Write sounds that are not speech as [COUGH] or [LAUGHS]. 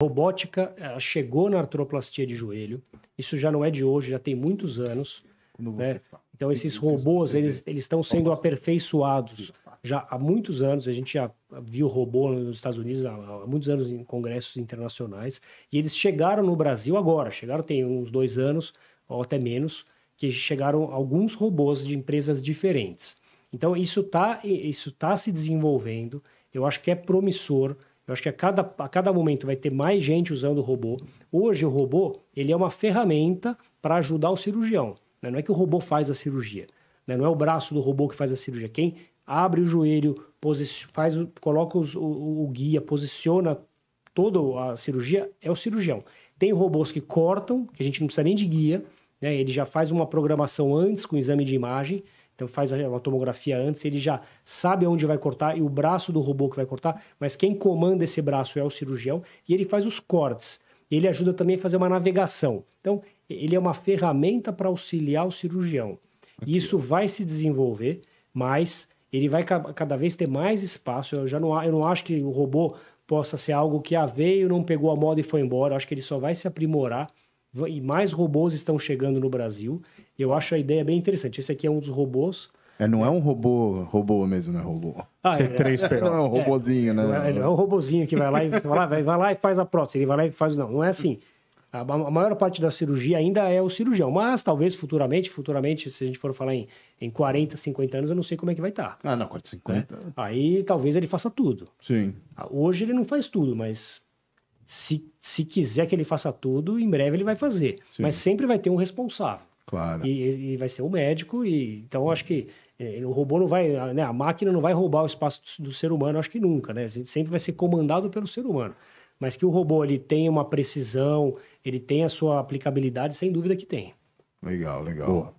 robótica chegou na artroplastia de joelho. Isso já não é de hoje, já tem muitos anos. Né? Então esses robôs eles eles estão sendo aperfeiçoados tá. já há muitos anos. A gente já viu robô nos Estados Unidos há, muitos anos em congressos internacionais e eles chegaram no Brasil agora. Chegaram tem uns dois anos ou até menos que chegaram alguns robôs de empresas diferentes. Então isso está isso tá se desenvolvendo. Eu acho que é promissor. Eu acho que a cada, a cada momento vai ter mais gente usando o robô. Hoje o robô ele é uma ferramenta para ajudar o cirurgião. Né? Não é que o robô faz a cirurgia. Né? Não é o braço do robô que faz a cirurgia. Quem abre o joelho, faz, coloca os, o, o guia, posiciona toda a cirurgia é o cirurgião. Tem robôs que cortam, que a gente não precisa nem de guia, né? ele já faz uma programação antes com o exame de imagem. Então faz a tomografia antes, ele já sabe onde vai cortar e o braço do robô que vai cortar, mas quem comanda esse braço é o cirurgião e ele faz os cortes. Ele ajuda também a fazer uma navegação. Então, ele é uma ferramenta para auxiliar o cirurgião. Aqui, Isso vai se desenvolver, mas ele vai cada vez ter mais espaço. Eu já não, eu não acho que o robô possa ser algo que ah, veio, não pegou a moda e foi embora. Eu acho que ele só vai se aprimorar e mais robôs estão chegando no Brasil. Eu acho a ideia bem interessante. Esse aqui é um dos robôs. É, não é um robô, robô mesmo, não é robô. Ah, C3 é, [LAUGHS] não é um robôzinho, né? é, né? Não é, não é um robozinho que vai lá e vai lá, vai, vai lá e faz a prótese, ele vai lá e faz. Não, não é assim. A, a, maior parte da cirurgia ainda é o cirurgião, mas talvez futuramente, futuramente, se a gente for falar em, em 40, 50 anos, eu não sei como é que vai estar. Tá. Ah, não, 40, 50. Né? Aí talvez ele faça tudo. Sim. Ah, hoje ele não faz tudo, mas se, se quiser que ele faça tudo, em breve ele vai fazer. Sim. Mas sempre vai ter um responsável. Claro. E, e vai ser o médico, e então acho que é, o robô não vai, né, a máquina não vai roubar o espaço do, do ser humano, acho que nunca, né? Sempre vai ser comandado pelo ser humano. Mas que o robô ele tenha uma precisão, ele tenha a sua aplicabilidade, sem dúvida que tem. Legal, legal. Boa.